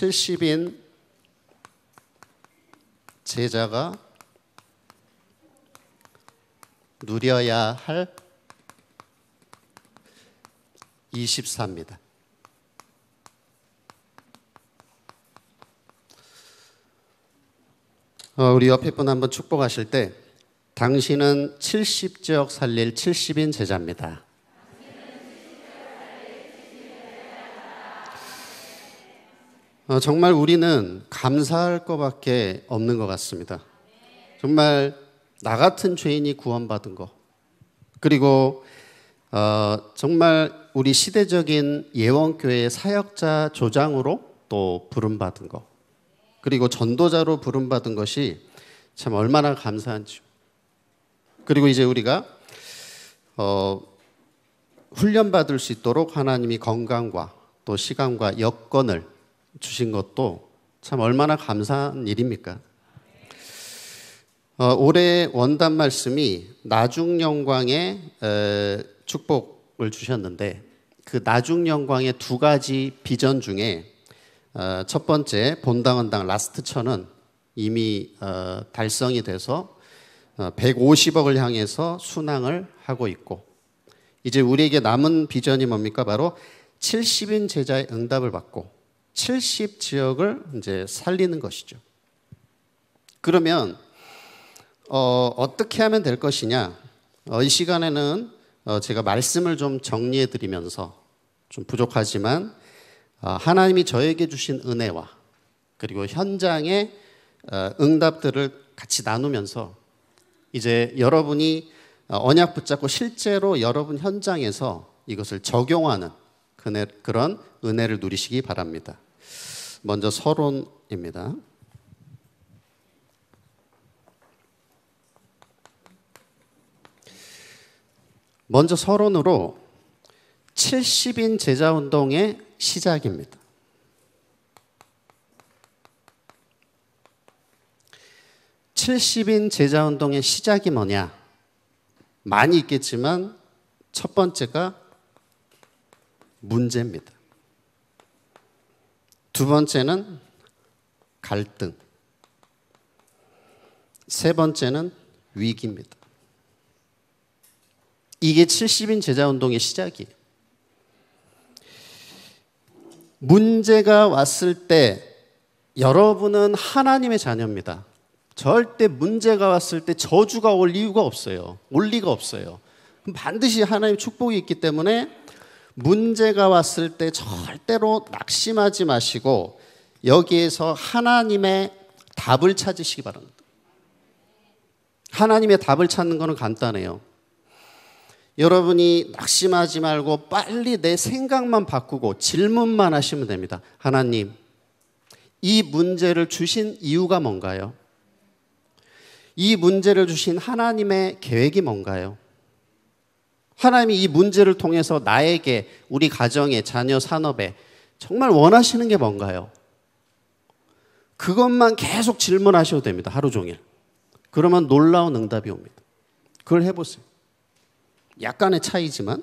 70인 제자가 누려야 할 24입니다. 어, 우리 옆에 분 한번 축복하실 때 당신은 70지역 살릴 70인 제자입니다. 어, 정말 우리는 감사할 것밖에 없는 것 같습니다. 정말 나 같은 죄인이 구원받은 것 그리고 어, 정말 우리 시대적인 예원교회의 사역자 조장으로 또 부름받은 것 그리고 전도자로 부름받은 것이 참 얼마나 감사한지 그리고 이제 우리가 어, 훈련받을 수 있도록 하나님이 건강과 또 시간과 여건을 주신 것도 참 얼마나 감사한 일입니까? 어, 올해 원단 말씀이 나중 영광의 축복을 주셨는데 그 나중 영광의 두 가지 비전 중에 어, 첫 번째 본당원당 라스트 천은 이미 어, 달성이 돼서 150억을 어, 향해서 순항을 하고 있고 이제 우리에게 남은 비전이 뭡니까? 바로 70인 제자의 응답을 받고 70 지역을 이제 살리는 것이죠. 그러면 어, 떻게 하면 될 것이냐? 어, 이 시간에는 어, 제가 말씀을 좀 정리해 드리면서 좀 부족하지만 어, 하나님이 저에게 주신 은혜와 그리고 현장의 어, 응답들을 같이 나누면서 이제 여러분이 어, 언약 붙잡고 실제로 여러분 현장에서 이것을 적용하는 그런 은혜를 누리시기 바랍니다. 먼저 서론입니다. 먼저 서론으로 70인 제자 운동의 시작입니다. 칠십인 제자운동의 시작이 뭐냐? 많이 있겠지만 첫 번째가 문제입니다. 두 번째는 갈등. 세 번째는 위기입니다. 이게 70인 제자 운동의 시작이에요. 문제가 왔을 때 여러분은 하나님의 자녀입니다. 절대 문제가 왔을 때 저주가 올 이유가 없어요. 올 리가 없어요. 반드시 하나님의 축복이 있기 때문에 문제가 왔을 때 절대로 낙심하지 마시고 여기에서 하나님의 답을 찾으시기 바랍니다. 하나님의 답을 찾는 것은 간단해요. 여러분이 낙심하지 말고 빨리 내 생각만 바꾸고 질문만 하시면 됩니다. 하나님, 이 문제를 주신 이유가 뭔가요? 이 문제를 주신 하나님의 계획이 뭔가요? 하나님이 이 문제를 통해서 나에게, 우리 가정의 자녀 산업에 정말 원하시는 게 뭔가요? 그것만 계속 질문하셔도 됩니다. 하루 종일. 그러면 놀라운 응답이 옵니다. 그걸 해보세요. 약간의 차이지만.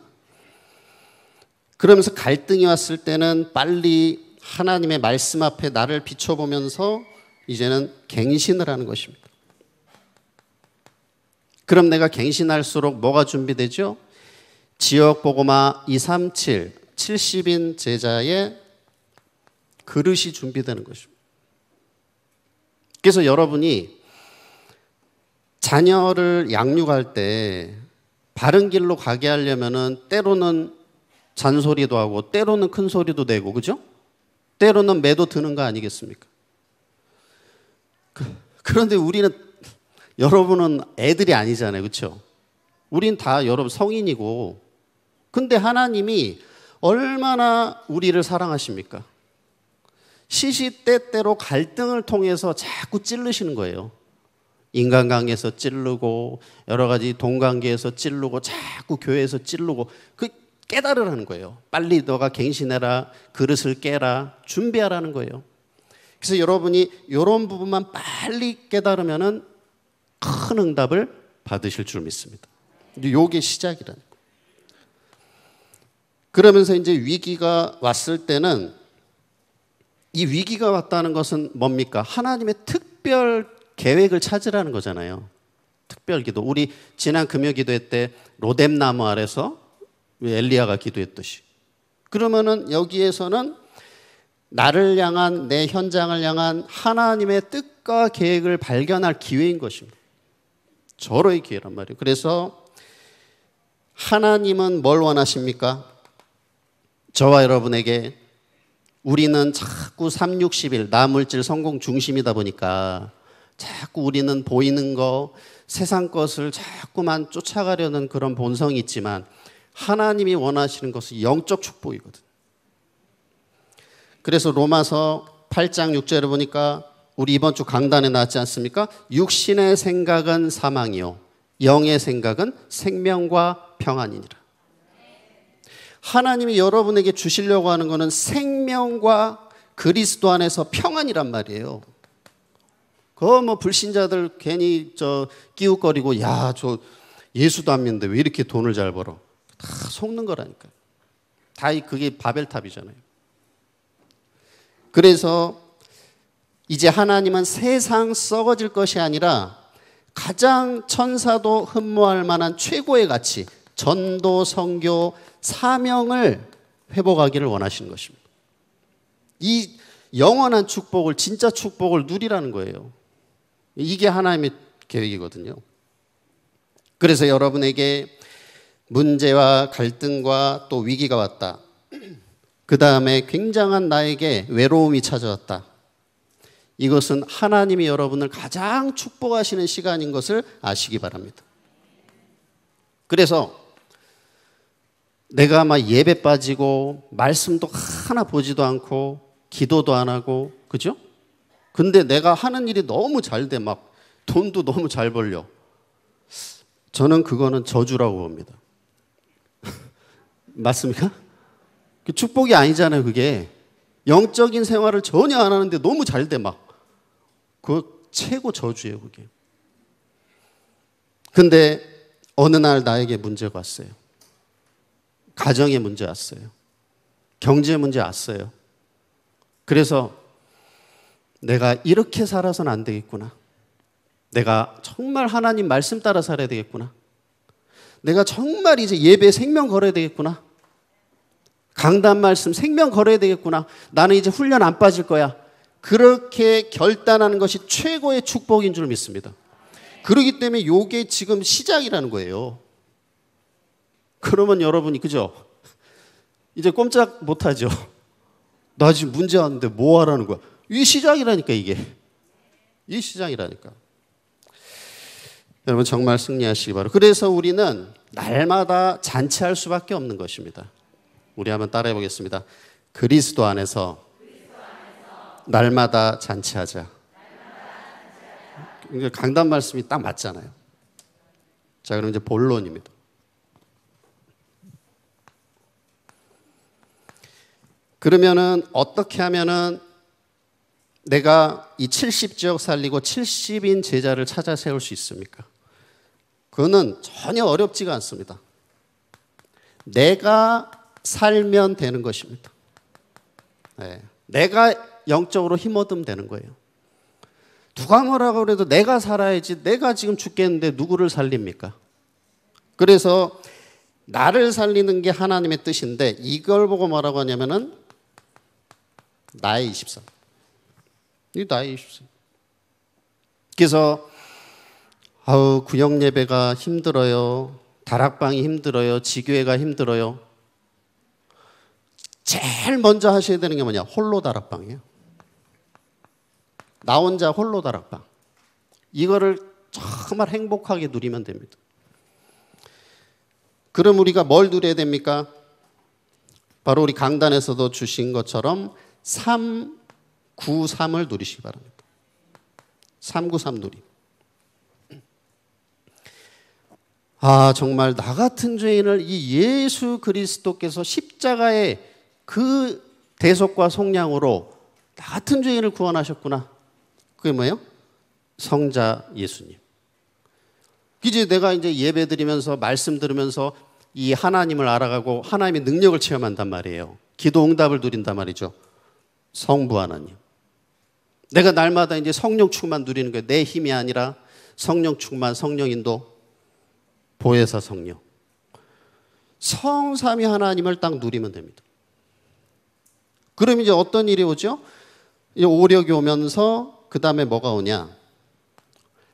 그러면서 갈등이 왔을 때는 빨리 하나님의 말씀 앞에 나를 비춰보면서 이제는 갱신을 하는 것입니다. 그럼 내가 갱신할수록 뭐가 준비되죠? 지역보고마 237, 70인 제자의 그릇이 준비되는 것입니다. 그래서 여러분이 자녀를 양육할 때 바른 길로 가게 하려면은 때로는 잔소리도 하고 때로는 큰 소리도 내고 그죠? 때로는 매도 드는 거 아니겠습니까? 그, 그런데 우리는 여러분은 애들이 아니잖아요. 그렇죠? 우린 다 여러분 성인이고 근데 하나님이 얼마나 우리를 사랑하십니까? 시시때때로 갈등을 통해서 자꾸 찔르시는 거예요. 인간관계에서 찔르고 여러 가지 동관계에서 찔르고 자꾸 교회에서 찔르고 그 깨달으라는 거예요. 빨리 너가 갱신해라 그릇을 깨라 준비하라는 거예요. 그래서 여러분이 이런 부분만 빨리 깨달으면큰 응답을 받으실 줄 믿습니다. 이게 시작이라는 거예요. 그러면서 이제 위기가 왔을 때는 이 위기가 왔다는 것은 뭡니까? 하나님의 특별 계획을 찾으라는 거잖아요. 특별 기도. 우리 지난 금요 기도회 때 로뎀 나무 아래서 엘리야가 기도했듯이. 그러면은 여기에서는 나를 향한 내 현장을 향한 하나님의 뜻과 계획을 발견할 기회인 것입니다. 절호의 기회란 말이에요. 그래서 하나님은 뭘 원하십니까? 저와 여러분에게 우리는 자꾸 360일 나물질 성공 중심이다 보니까 자꾸 우리는 보이는 거 세상 것을 자꾸만 쫓아가려는 그런 본성이 있지만 하나님이 원하시는 것은 영적 축복이거든. 그래서 로마서 8장 6절에 보니까 우리 이번 주 강단에 나왔지 않습니까? 육신의 생각은 사망이요. 영의 생각은 생명과 평안이니라. 하나님이 여러분에게 주시려고 하는 것은 생명과 그리스도 안에서 평안이란 말이에요. 그 뭐 불신자들 괜히 저 끼웃거리고 야 저 예수도 안 믿는데 왜 이렇게 돈을 잘 벌어? 다 속는 거라니까. 다 그게 바벨탑이잖아요. 그래서 이제 하나님은 세상 썩어질 것이 아니라 가장 천사도 흠모할 만한 최고의 가치 전도 성교 사명을 회복하기를 원하시는 것입니다. 이 영원한 축복을, 진짜 축복을 누리라는 거예요. 이게 하나님의 계획이거든요. 그래서 여러분에게 문제와 갈등과 또 위기가 왔다. 그 다음에 굉장한 나에게 외로움이 찾아왔다. 이것은 하나님이 여러분을 가장 축복하시는 시간인 것을 아시기 바랍니다. 그래서 내가 아마 예배 빠지고 말씀도 하나 보지도 않고 기도도 안 하고 그죠? 근데 내가 하는 일이 너무 잘돼막 돈도 너무 잘 벌려. 저는 그거는 저주라고 봅니다. 맞습니까? 그 축복이 아니잖아요, 그게. 영적인 생활을 전혀 안 하는데 너무 잘 돼 막. 그 최고 저주예요, 그게. 근데 어느 날 나에게 문제가 왔어요. 가정의 문제 왔어요. 경제 문제 왔어요. 그래서 내가 이렇게 살아서는 안 되겠구나. 내가 정말 하나님 말씀 따라 살아야 되겠구나. 내가 정말 이제 예배 생명 걸어야 되겠구나. 강단 말씀 생명 걸어야 되겠구나. 나는 이제 훈련 안 빠질 거야. 그렇게 결단하는 것이 최고의 축복인 줄 믿습니다. 그러기 때문에 요게 지금 시작이라는 거예요. 그러면 여러분이 그죠? 이제 꼼짝 못하죠. 나 지금 문제 왔는데 뭐 하라는 거야? 이 시장이라니까 이게. 이 시장이라니까. 여러분 정말 승리하시기 바라. 그래서 우리는 날마다 잔치할 수밖에 없는 것입니다. 우리 한번 따라해 보겠습니다. 그리스도 안에서 날마다 잔치하자. 강단 말씀이 딱 맞잖아요. 자, 그럼 이제 본론입니다. 그러면은 어떻게 하면은 내가 이 70지역 살리고 70인 제자를 찾아 세울 수 있습니까? 그거는 전혀 어렵지가 않습니다. 내가 살면 되는 것입니다. 네. 내가 영적으로 힘얻으면 되는 거예요. 누가 뭐라고 그래도 내가 살아야지 내가 지금 죽겠는데 누구를 살립니까? 그래서 나를 살리는 게 하나님의 뜻인데 이걸 보고 뭐라고 하냐면은 나의 23. 이 나의 23. 그래서 아우 구역 예배가 힘들어요. 다락방이 힘들어요. 지교회가 힘들어요. 제일 먼저 하셔야 되는 게 뭐냐? 홀로 다락방이에요. 나 혼자 홀로 다락방. 이거를 정말 행복하게 누리면 됩니다. 그럼 우리가 뭘 누려야 됩니까? 바로 우리 강단에서도 주신 것처럼 3, 9, 3을 누리시기 바랍니다. 3, 9, 3 누림. 아, 정말 나 같은 죄인을 이 예수 그리스도께서 십자가의 그 대속과 속량으로 나 같은 죄인을 구원하셨구나. 그게 뭐예요? 성자 예수님. 이제 내가 이제 예배 드리면서 말씀 들으면서 이 하나님을 알아가고 하나님의 능력을 체험한단 말이에요. 기도 응답을 누린단 말이죠. 성부 하나님. 내가 날마다 이제 성령 충만 누리는 거예요. 내 힘이 아니라 성령 충만, 성령 인도, 보혜사 성령. 성삼위 하나님을 딱 누리면 됩니다. 그럼 이제 어떤 일이 오죠? 이 오력이 오면서 그 다음에 뭐가 오냐?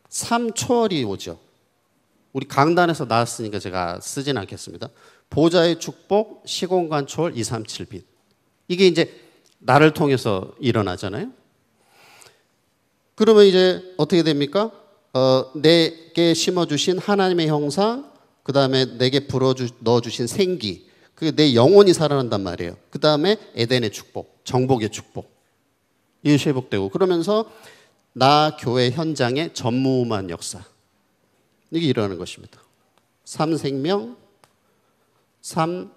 삼초월이 오죠. 우리 강단에서 나왔으니까 제가 쓰진 않겠습니다. 보좌의 축복, 시공간 초월, 237빛. 이게 이제 나를 통해서 일어나잖아요. 그러면 이제 어떻게 됩니까? 어, 내게 심어주신 하나님의 형상, 그 다음에 내게 불어 넣어주신 생기, 그게 내 영혼이 살아난단 말이에요. 그 다음에 에덴의 축복, 정복의 축복. 이게 회복되고. 그러면서 나 교회 현장의 전무후무한 역사. 이게 일어나는 것입니다. 삼생명, 삼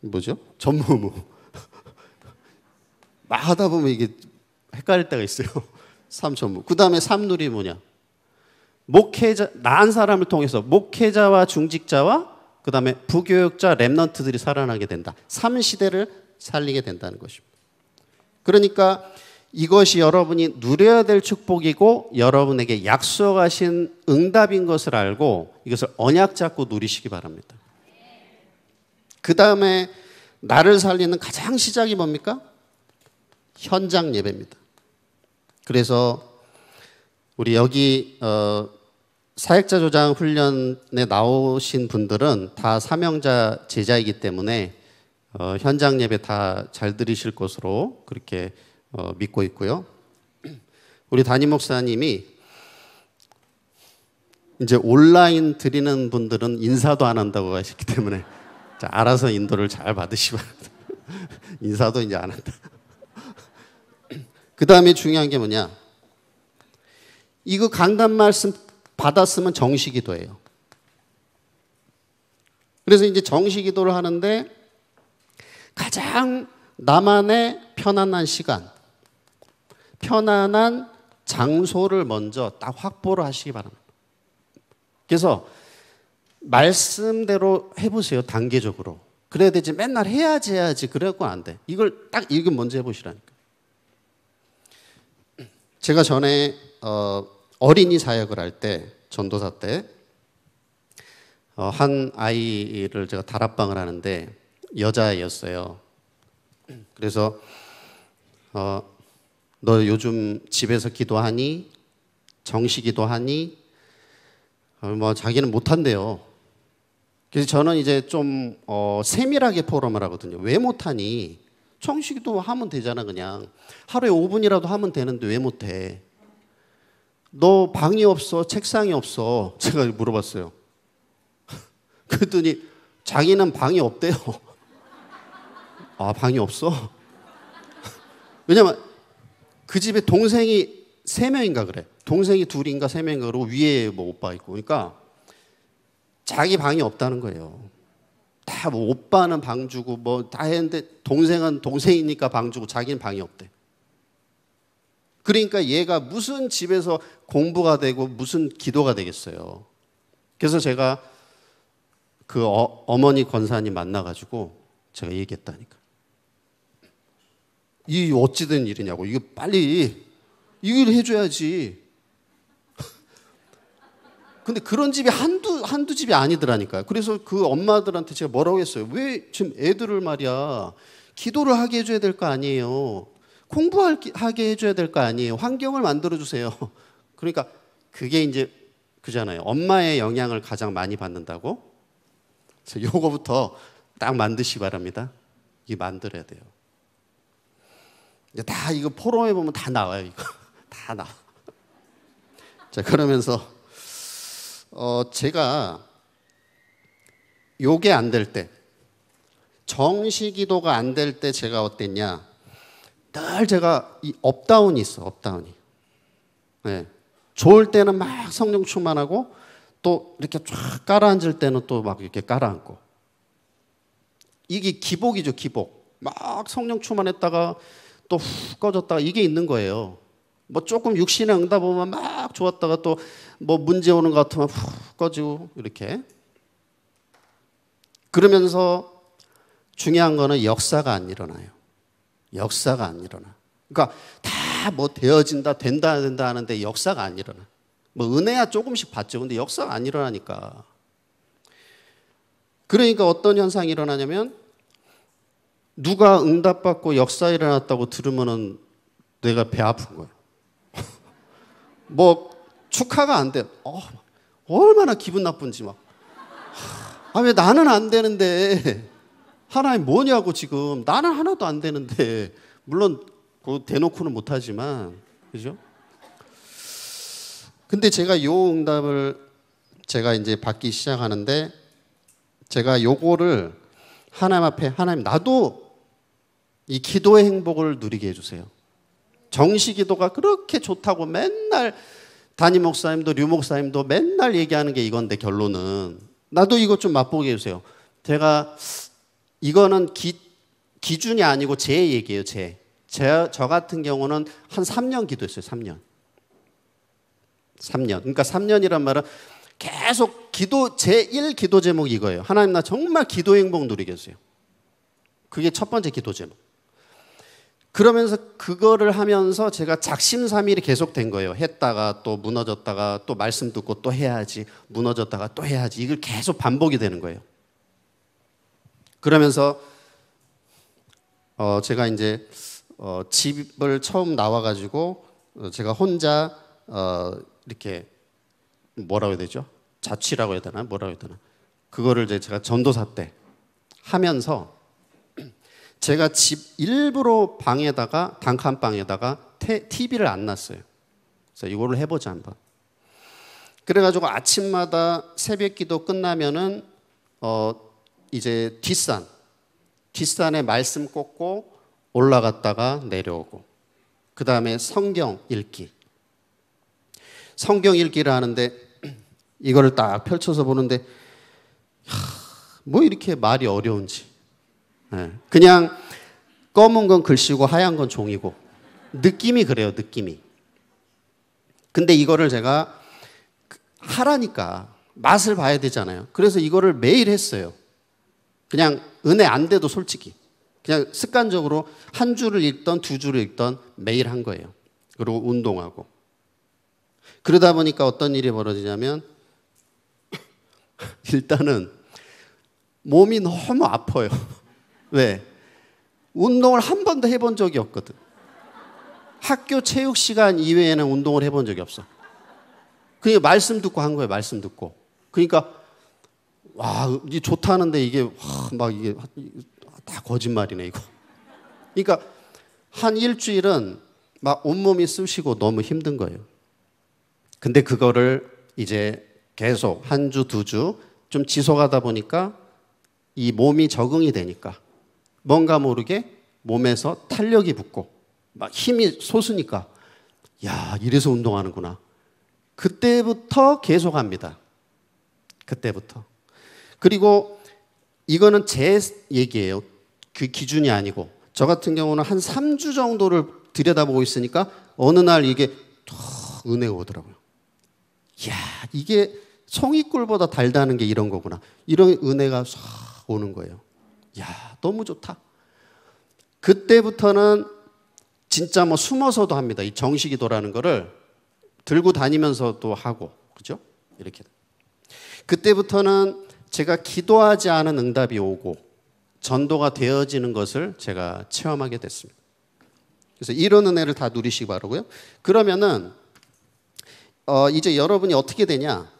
뭐죠? 전무무. 막 하다 보면 이게 헷갈릴 때가 있어요. 삼전무. 그 다음에 삼누리 뭐냐? 목회자, 난 사람을 통해서 목회자와 중직자와 그 다음에 부교육자, 랩런트들이 살아나게 된다. 삼시대를 살리게 된다는 것입니다. 그러니까 이것이 여러분이 누려야 될 축복이고 여러분에게 약속하신 응답인 것을 알고 이것을 언약 잡고 누리시기 바랍니다. 그 다음에 나를 살리는 가장 시작이 뭡니까? 현장 예배입니다. 그래서 우리 여기 어, 사역자 조장 훈련에 나오신 분들은 다 사명자 제자이기 때문에 어, 현장 예배 다 잘 들으실 것으로 그렇게 어, 믿고 있고요. 우리 담임 목사님이 이제 온라인 드리는 분들은 인사도 안 한다고 하셨기 때문에 자, 알아서 인도를 잘 받으시고 인사도 이제 안 한다. 그 다음에 중요한 게 뭐냐? 이거 강단 말씀 받았으면 정식 기도예요. 그래서 이제 정식 기도를 하는데 가장 나만의 편안한 시간, 편안한 장소를 먼저 딱 확보를 하시기 바랍니다. 그래서 말씀대로 해보세요. 단계적으로. 그래야 되지. 맨날 해야지 해야지. 그래갖고 안 돼. 이걸 딱 읽으면 먼저 해보시라니까. 제가 전에 어, 어린이 사역을 할 때 전도사 때한 어, 아이를 제가 다락방을 하는데 여자였어요. 아이 그래서 어, 너 요즘 집에서 기도하니 정식 기도하니 어, 뭐 자기는 못한대요. 그래서 저는 이제 좀 어, 세밀하게 포럼을 하거든요. 왜 못하니? 청식도 하면 되잖아 그냥. 하루에 5분이라도 하면 되는데 왜 못해? 너 방이 없어? 책상이 없어? 제가 물어봤어요. 그랬더니 자기는 방이 없대요. 아 방이 없어? 왜냐면 그 집에 동생이 세 명인가 그래. 동생이 둘인가 세 명인가 그러고 위에 뭐 오빠 있고 그러니까 자기 방이 없다는 거예요. 다뭐 오빠는 방 주고 뭐 다 했는데 동생은 동생이니까 방 주고 자기는 방이 없대. 그러니까 얘가 무슨 집에서 공부가 되고 무슨 기도가 되겠어요. 그래서 제가 그 어, 어머니 권사님 만나가지고 제가 얘기했다니까. 이 어찌된 일이냐고. 이거 빨리 이걸 해줘야지. 근데 그런 집이 한두 한두 집이 아니더라니까요. 그래서 그 엄마들한테 제가 뭐라고 했어요? 왜 지금 애들을 말이야 기도를 하게 해줘야 될 거 아니에요. 공부하게 해줘야 될 거 아니에요. 환경을 만들어 주세요. 그러니까 그게 이제 그잖아요. 엄마의 영향을 가장 많이 받는다고. 그래서 요거부터 딱 만드시 바랍니다. 이 만들어야 돼요. 이제 다 이거 포럼해 보면 다 나와요. 이거 다 나. 자 그러면서 어, 제가 요게 안 될 때, 정시기도가 안 될 때 제가 어땠냐? 늘 제가 이 업다운이 있어, 업다운이. 네. 좋을 때는 막 성령 충만하고 또 이렇게 쫙 깔아앉을 때는 또 막 이렇게 깔아앉고. 이게 기복이죠, 기복. 막 성령 충만했다가 또훅 꺼졌다가 이게 있는 거예요. 뭐 조금 육신의 응답 오면 막 좋았다가 또 뭐 문제 오는 것 같으면 훅 꺼지고 이렇게 그러면서 중요한 거는 역사가 안 일어나요. 역사가 안 일어나. 그러니까 다 뭐 되어진다 된다 된다 하는데 역사가 안 일어나. 뭐 은혜야 조금씩 받죠. 근데 역사가 안 일어나니까. 그러니까 어떤 현상이 일어나냐면 누가 응답받고 역사 일어났다고 들으면은 내가 배 아픈 거예요. 뭐 축하가 안 돼. 어, 얼마나 기분 나쁜지 막. 아, 왜 나는 안 되는데. 하나님 뭐냐고 지금. 나는 하나도 안 되는데. 물론 그 대놓고는 못하지만. 그죠? 근데 제가 요 응답을 제가 이제 받기 시작하는데 제가 요거를 하나님 앞에 하나님 나도 이 기도의 행복을 누리게 해주세요. 정식 기도가 그렇게 좋다고 맨날 담임 목사님도 류 목사님도 맨날 얘기하는 게 이건데 결론은 나도 이것 좀 맛보게 해주세요. 제가 이거는 기, 기준이 아니고 제 얘기예요. 제. 제. 저 같은 경우는 한 3년 기도했어요. 3년. 3년. 그러니까 3년이란 말은 계속 기도 제 1 기도 제목이 이거예요. 하나님 나 정말 기도 행복 누리겠어요. 그게 첫 번째 기도 제목. 그러면서 그거를 하면서 제가 작심삼일이 계속된 거예요. 했다가 또 무너졌다가 또 말씀 듣고 또 해야지 무너졌다가 또 해야지 이걸 계속 반복이 되는 거예요. 그러면서 어 제가 이제 어 집을 처음 나와가지고 제가 혼자 어 이렇게 뭐라고 해야 되죠? 자취라고 해야 되나? 뭐라고 해야 되나? 그거를 이제 제가 전도사 때 하면서 제가 집 일부러 방에다가 단칸방에다가 테, TV를 안 놨어요. 그래서 이거를 해보자 한번. 그래가지고 아침마다 새벽기도 끝나면은 어 이제 뒷산 뒷산에 말씀 꽂고 올라갔다가 내려오고 그 다음에 성경 읽기 성경 읽기를 하는데 이거를 딱 펼쳐서 보는데 하, 뭐 이렇게 말이 어려운지 예. 그냥 검은 건 글씨고 하얀 건 종이고 느낌이 그래요, 느낌이. 근데 이거를 제가 그 하라니까 맛을 봐야 되잖아요. 그래서 이거를 매일 했어요. 그냥 은혜 안 돼도 솔직히. 그냥 습관적으로 한 줄을 읽던 두 줄을 읽던 매일 한 거예요. 그리고 운동하고. 그러다 보니까 어떤 일이 벌어지냐면 일단은 몸이 너무 아파요. 왜? 운동을 한 번도 해본 적이 없거든. 학교 체육 시간 이외에는 운동을 해본 적이 없어. 그러 말씀 듣고 한 거예요. 말씀 듣고. 그러니까 와, 이 좋다는데 이게 와, 막 이게 다 거짓말이네 이거. 그러니까 한 일주일은 막 온몸이 쑤시고 너무 힘든 거예요. 근데 그거를 이제 계속 한 주, 두 주 좀 지속하다 보니까 이 몸이 적응이 되니까 뭔가 모르게 몸에서 탄력이 붙고 막 힘이 솟으니까 야 이래서 운동하는구나. 그때부터 계속합니다. 그때부터. 그리고 이거는 제 얘기예요. 그 기준이 아니고 저 같은 경우는 한 3주 정도를 들여다보고 있으니까 어느 날 이게 은혜가 오더라고요. 야 이게 송이꿀보다 달다는 게 이런 거구나. 이런 은혜가 오는 거예요. 야, 너무 좋다. 그때부터는 진짜 뭐 숨어서도 합니다. 이 정식이도라는 거를 들고 다니면서도 하고, 그죠? 이렇게. 그때부터는 제가 기도하지 않은 응답이 오고, 전도가 되어지는 것을 제가 체험하게 됐습니다. 그래서 이런 은혜를 다 누리시기 바라고요. 그러면은, 어, 이제 여러분이 어떻게 되냐?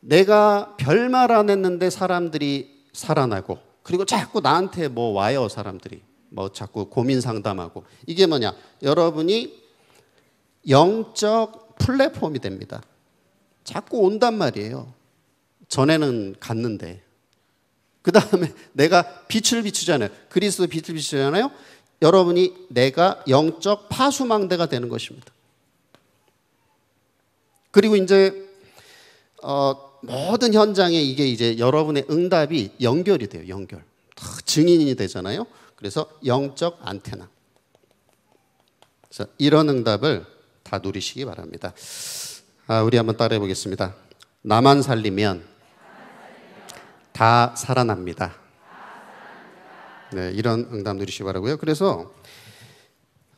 내가 별말 안 했는데 사람들이 살아나고 그리고 자꾸 나한테 뭐 와요 사람들이 뭐 자꾸 고민 상담하고 이게 뭐냐 여러분이 영적 플랫폼이 됩니다. 자꾸 온단 말이에요. 전에는 갔는데 그 다음에 내가 빛을 비추잖아요. 그리스도 빛을 비추잖아요. 여러분이 내가 영적 파수망대가 되는 것입니다. 그리고 이제 어, 모든 현장에 이게 이제 여러분의 응답이 연결이 돼요. 연결. 다 증인이 되잖아요. 그래서 영적 안테나. 그래서 이런 응답을 다 누리시기 바랍니다. 아, 우리 한번 따라해 보겠습니다. 나만 살리면 다 살아납니다. 네, 이런 응답 누리시기 바라고요. 그래서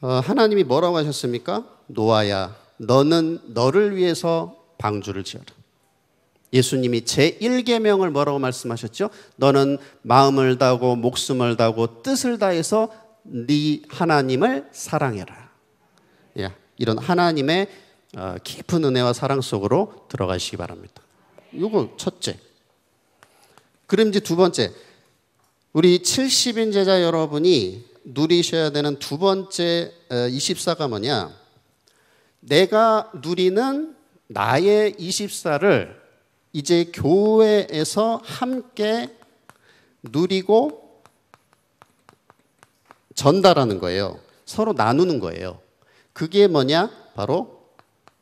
어, 하나님이 뭐라고 하셨습니까? 노아야, 너는 너를 위해서 방주를 지어라. 예수님이 제 1계명을 뭐라고 말씀하셨죠? 너는 마음을 다하고 목숨을 다하고 뜻을 다해서 네 하나님을 사랑해라. 예, 이런 하나님의 어, 깊은 은혜와 사랑 속으로 들어가시기 바랍니다. 이거 첫째. 그럼 이제 두 번째. 우리 70인 제자 여러분이 누리셔야 되는 두 번째 24가 어, 뭐냐? 내가 누리는 나의 24를 이제 교회에서 함께 누리고 전달하는 거예요. 서로 나누는 거예요. 그게 뭐냐? 바로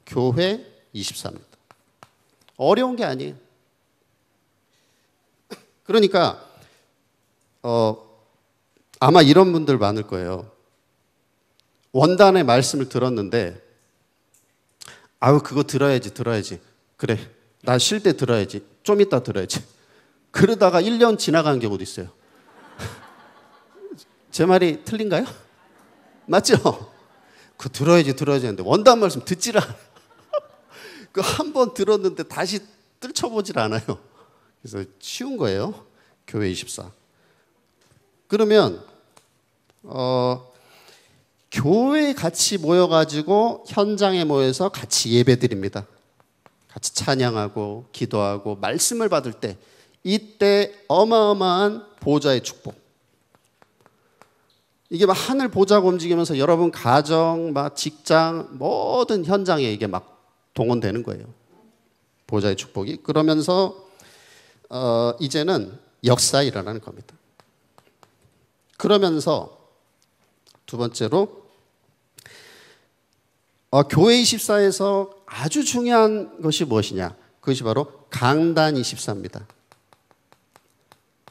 교회 24입니다. 어려운 게 아니에요. 그러니까 어, 아마 이런 분들 많을 거예요. 원단의 말씀을 들었는데 아우 그거 들어야지 들어야지 그래 나쉴때 들어야지. 좀 이따 들어야지. 그러다가 1년 지나간 경우도 있어요. 제 말이 틀린가요? 맞죠? 그 들어야지 들어야지 하는데 원단 말씀 듣지라. 그 한 번 들었는데 다시 뜰쳐보질 않아요. 그래서 쉬운 거예요. 교회 24. 그러면 어, 교회 같이 모여가지고 현장에 모여서 같이 예배 드립니다. 같이 찬양하고 기도하고 말씀을 받을 때 이때 어마어마한 보좌의 축복. 이게 막 하늘 보자고 움직이면서 여러분 가정, 막 직장 모든 현장에 이게 막 동원되는 거예요. 보좌의 축복이 그러면서 어, 이제는 역사 일어나는 겁니다. 그러면서 두 번째로 어, 교회 24에서 아주 중요한 것이 무엇이냐? 그것이 바로 강단 24입니다.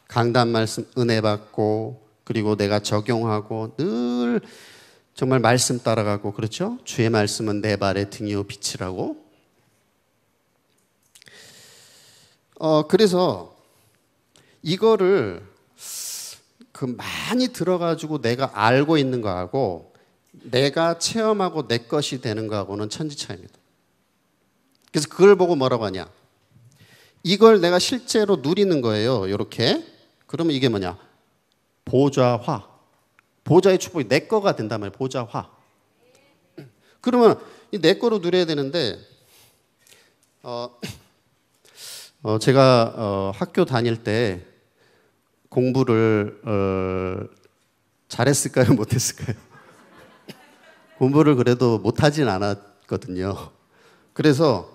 강단 말씀 은혜 받고 그리고 내가 적용하고 늘 정말 말씀 따라가고 그렇죠? 주의 말씀은 내 발의 등이요 빛이라고. 어 그래서 이거를 그 많이 들어가지고 내가 알고 있는 거하고 내가 체험하고 내 것이 되는 거하고는 천지차입니다. 이 그래서 그걸 보고 뭐라고 하냐? 이걸 내가 실제로 누리는 거예요. 이렇게. 그러면 이게 뭐냐? 보좌화. 보좌의 축복이 내 거가 된단 말이에요. 보좌화. 그러면 내 거로 누려야 되는데, 어, 어 제가 어, 학교 다닐 때 공부를 어, 잘했을까요? 못했을까요? 공부를 그래도 못하진 않았거든요. 그래서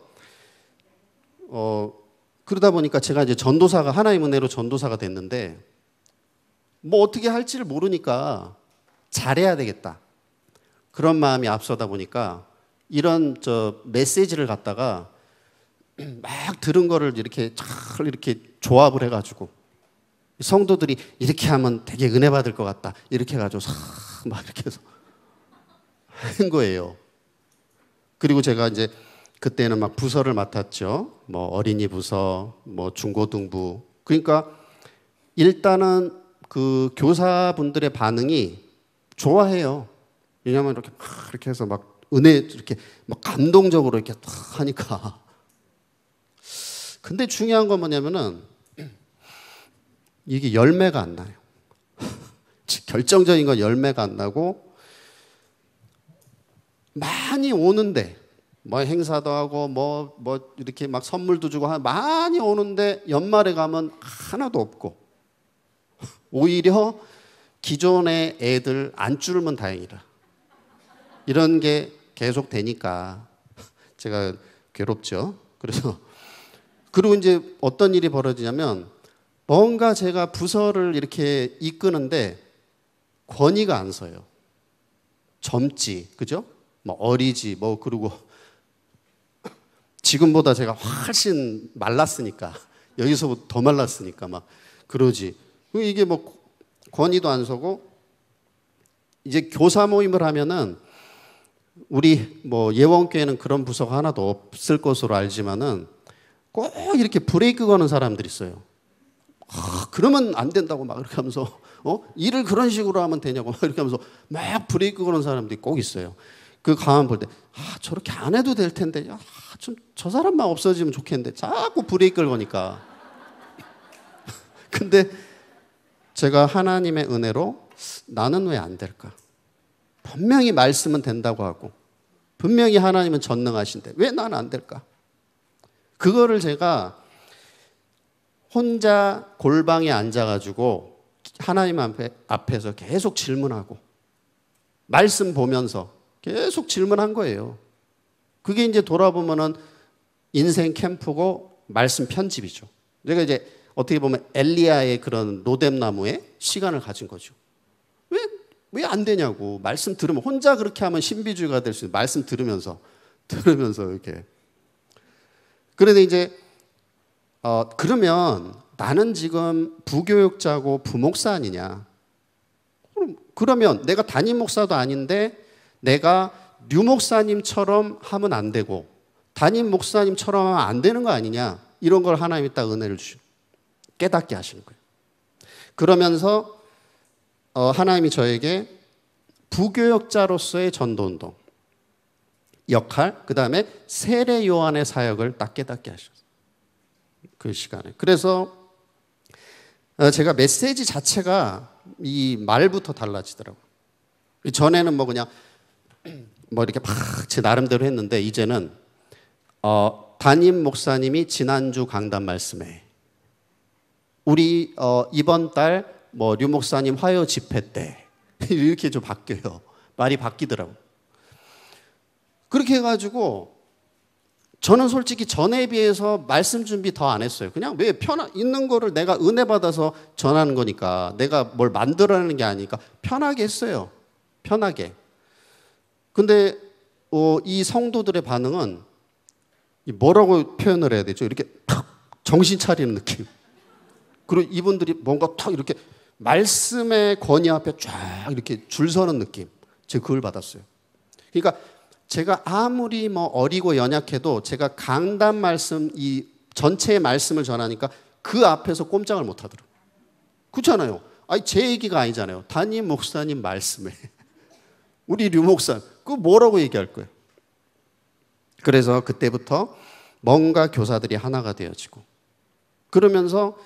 어, 그러다 보니까 제가 이제 전도사가 하나의 은혜로 전도사가 됐는데 뭐 어떻게 할지를 모르니까 잘해야 되겠다 그런 마음이 앞서다 보니까 이런 저 메시지를 갖다가 막 들은 거를 이렇게 잘 이렇게 조합을 해가지고 성도들이 이렇게 하면 되게 은혜 받을 것 같다 이렇게 해가지고 막 이렇게 해서 하는 거예요. 그리고 제가 이제 그때는 막 부서를 맡았죠. 뭐 어린이 부서, 뭐 중고등부. 그러니까 일단은 그 교사분들의 반응이 좋아해요. 왜냐하면 이렇게 막 이렇게 해서 막 은혜 이렇게 막 감동적으로 이렇게 탁 하니까. 근데 중요한 건 뭐냐면은 이게 열매가 안 나요. 결정적인 건 열매가 안 나고 많이 오는데 뭐 행사도 하고 뭐뭐 뭐 이렇게 막 선물도 주고 많이 오는데 연말에 가면 하나도 없고 오히려 기존의 애들 안 줄면 다행이라 이런 게 계속 되니까 제가 괴롭죠. 그래서 그리고 이제 어떤 일이 벌어지냐면 뭔가 제가 부서를 이렇게 이끄는데 권위가 안 서요. 젊지, 그죠? 뭐 어리지 뭐 그리고 지금보다 제가 훨씬 말랐으니까 여기서부터 더 말랐으니까 막 그러지. 그 이게 뭐 권위도 안 서고 이제 교사 모임을 하면은 우리 뭐 예원교회는 그런 부서가 하나도 없을 것으로 알지만은 꼭 이렇게 브레이크 거는 사람들이 있어요. 아, 그러면 안 된다고 막 이렇게 하면서 어? 일을 그런 식으로 하면 되냐고 막 이렇게 하면서 막 브레이크 거는 사람들이 꼭 있어요. 그 가만 볼 때, 아, 저렇게 안 해도 될 텐데, 아, 좀저 사람만 없어지면 좋겠는데, 자꾸 브레이크를 거니까. 근데 제가 하나님의 은혜로 나는 왜 안 될까? 분명히 말씀은 된다고 하고, 분명히 하나님은 전능하신데, 왜 나는 안 될까? 그거를 제가 혼자 골방에 앉아가지고 하나님 앞에, 앞에서 계속 질문하고, 말씀 보면서 계속 질문한 거예요. 그게 이제 돌아보면은 인생 캠프고 말씀 편집이죠. 내가 이제 어떻게 보면 엘리야의 그런 노뎀나무에 시간을 가진 거죠. 왜, 왜 안 되냐고. 말씀 들으면, 혼자 그렇게 하면 신비주의가 될 수 있는 말씀 들으면서, 들으면서 이렇게. 그런데 이제, 어, 그러면 나는 지금 부교육자고 부목사 아니냐. 그럼, 그러면 내가 담임 목사도 아닌데 내가 류 목사님처럼 하면 안 되고 담임 목사님처럼 하면 안 되는 거 아니냐 이런 걸 하나님이 딱 은혜를 주시고 깨닫게 하시는 거예요. 그러면서 어, 하나님이 저에게 부교역자로서의 전도운동 역할 그 다음에 세례 요한의 사역을 딱 깨닫게 하셨어요. 그 시간에 그래서 어, 제가 메시지 자체가 이 말부터 달라지더라고요. 전에는 뭐 그냥 뭐 이렇게 막제 나름대로 했는데 이제는 어, 담임 목사님이 지난주 강단 말씀에 우리 어, 이번 달 뭐 류 목사님 화요 집회 때 이렇게 좀 바뀌어요. 말이 바뀌더라고. 그렇게 해가지고 저는 솔직히 전에 비해서 말씀 준비 더 안 했어요. 그냥 왜 편한 있는 거를 내가 은혜 받아서 전하는 거니까 내가 뭘 만들어내는 게 아니니까 편하게 했어요. 편하게. 근데 어, 이 성도들의 반응은 뭐라고 표현을 해야 되죠? 이렇게 탁 정신 차리는 느낌. 그리고 이분들이 뭔가 탁 이렇게 말씀의 권위 앞에 쫙 이렇게 줄 서는 느낌. 제가 그걸 받았어요. 그러니까 제가 아무리 뭐 어리고 연약해도 제가 강단 말씀 이 전체의 말씀을 전하니까 그 앞에서 꼼짝을 못 하더라고요. 그렇잖아요. 아니 제 얘기가 아니잖아요. 담임 목사님 말씀에 우리 류 목사 그 뭐라고 얘기할 거예요? 그래서 그때부터 뭔가 교사들이 하나가 되어지고 그러면서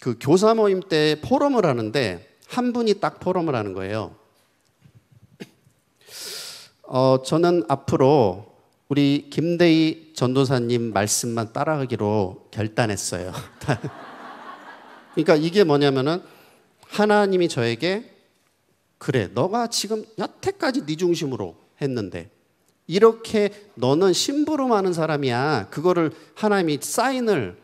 그 교사 모임 때 포럼을 하는데 한 분이 딱 포럼을 하는 거예요. 어, 저는 앞으로 우리 김대희 전도사님 말씀만 따라하기로 결단했어요. 그러니까 이게 뭐냐면은 하나님이 저에게 그래, 너가 지금 여태까지 네 중심으로 했는데 이렇게 너는 심부름하는 사람이야. 그거를 하나님이 사인을